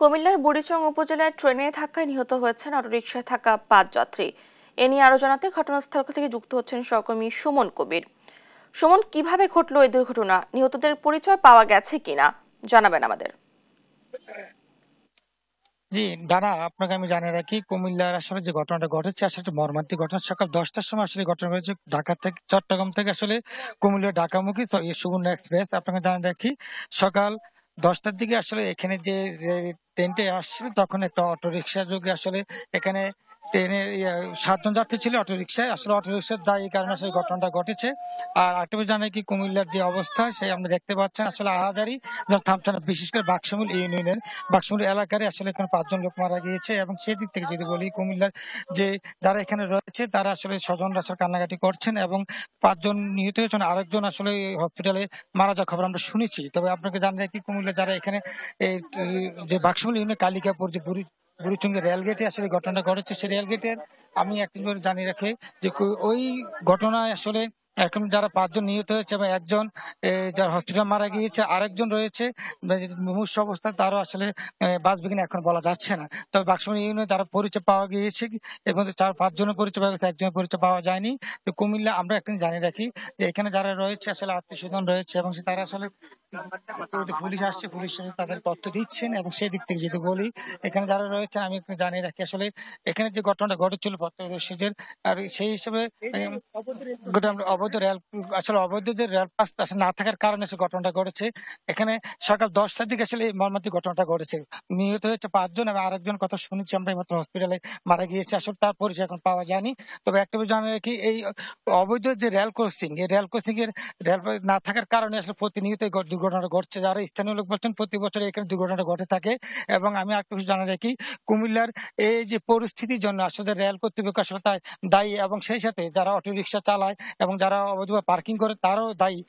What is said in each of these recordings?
কুমিল্লার বুড়িচং উপজেলায় ট্রেনে থাকায় নিহত হয়েছেন অটোরিকশায় থাকা পাঁচ যাত্রী এ নিয়ে আরো জানাতে ঘটনাস্থল থেকে যুক্ত হচ্ছেন সহকর্মী সুমন কবির সুমন কিভাবে ঘটলো এই দুর্ঘটনা নিহতদের পরিচয় পাওয়া গেছে কিনা জানাবেন আমাদের জি দাদা আপনাকে আমি জানিয়ে রাখি কুমিল্লার আসলে যে ঘটনাটা ঘটেছে আসলে মর্মান্তিক ঘটনা সকাল দশটার সময় আসলে ঘটনা ঘটেছে ঢাকা থেকে চট্টগ্রাম থেকে আসলে কুমিল্লা ঢাকামুখী সুবর্ণ এক্সপ্রেস আপনাকে জানিয়ে রাখি সকাল দশটার দিকে আসলে এখানে যে ট্রেনটা আসছিল তখন একটা অটো রিক্সা যোগে আসলে এখানে ট্রেনের সাতজন যাত্রী ছিল অটোরিকশায় আসলে অটোরিকশার দায় এই কারণে সেই ঘটনাটা ঘটেছে আর একটা জানাই কি কুমিল্লার যে অবস্থা সেই আপনি দেখতে পাচ্ছেন আসলে আহাজারি থামছে না বিশেষ করে বাক্সমুল ইউনিয়নের বাক্সমুল এলাকায় আসলে এখানে পাঁচজন লোক মারা গিয়েছে এবং সেদিক থেকে যদি বলি কুমিল্লার যে যারা এখানে রয়েছে তারা আসলে স্বজনরা আসলে কান্নাকাটি করছেন এবং পাঁচজন নিহত হয়েছেন আরেকজন আসলে হসপিটালে মারা যাওয়ার খবর আমরা শুনেছি তবে আপনাকে জানাই কি কুমিল্লা যারা এখানে যে বাক্সমুল ইউনিয়ন কালিকাপুর যে বুড়িচুঙ্গি রেলগেটে আসলে ঘটনাটা ঘটেছে সে রেলগেটের আমি একটিভাবে জানিয়ে রাখি যে ওই ঘটনায় আসলে এখন যারা পাঁচজন নিহত হয়েছে এবং একজন যার হসপিটাল মারা গিয়েছে আরেকজন রয়েছে মানে মুমূর্ষ অবস্থায় তারও আসলে বাঁচবে এখন বলা যাচ্ছে না তবে বাক্সমণি ইউনিয়নে যারা পরিচয় পাওয়া গিয়েছে এবং চার পাঁচজনের পরিচয় পাওয়া গেছে একজনের পরিচয় পাওয়া যায়নি তো কুমিল্লা আমরা একদিন জানিয়ে রাখি যে এখানে যারা রয়েছে আসলে আত্মীয় স্বজন রয়েছে এবং তারা আসলে পুলিশ আসছে পুলিশ তাদের তথ্য দিচ্ছেন এবং সেই দিক থেকে যদি বলি এখানে যারা রয়েছেন আমি একটু জানি রাখি আসলে এখানে যে ঘটনাটা ঘটেছিল প্রত্যক্ষদর্শীদের আর সেই হিসেবে অবৈধ রেল আসলে অবৈধদের রেল পাস আসলে না থাকার কারণে সে ঘটনাটা ঘটেছে এখানে সকাল দশটার দিকে আসলে এই মর্মান্তিক ঘটনাটা ঘটেছে নিহত হয়েছে পাঁচজন এবং আরেকজন কথা শুনেছি আমরা এই মাত্র হসপিটালে মারা গিয়েছে আসলে তার পরিচয় এখন পাওয়া যায়নি তবে একটা জানা রাখি এই অবৈধ যে রেল ক্রসিং এই রেল ক্রসিং এর রেল না থাকার কারণে আসলে প্রতিনিয়ত দুর্ঘটনা ঘটছে যারা স্থানীয় লোক বলছেন প্রতি বছর এখানে দুর্ঘটনা ঘটে থাকে এবং আমি আর কিছু জানা রাখি কুমিল্লার এই যে পরিস্থিতির জন্য আসলে রেল কর্তৃপক্ষ আসলে দায়ী এবং সেই সাথে যারা অটোরিকশা চালায় এবং যারা অবৈধ পার্কিং করে তারাও দায়ী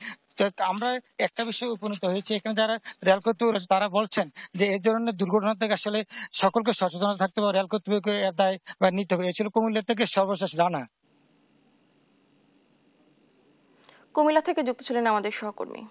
আমরা একটা বিষয়ে উপনীত হয়েছি এখানে যারা রেল কর্তৃপক্ষ তারা বলছেন যে এই ধরনের দুর্ঘটনা থেকে আসলে সকলকে সচেতন থাকতে হবে রেল কর্তৃপক্ষ এর দায় বা নিতে হবে এ ছিল কুমিল্লা থেকে সর্বশেষ রানা কুমিল্লা থেকে যুক্ত ছিলেন আমাদের সহকর্মী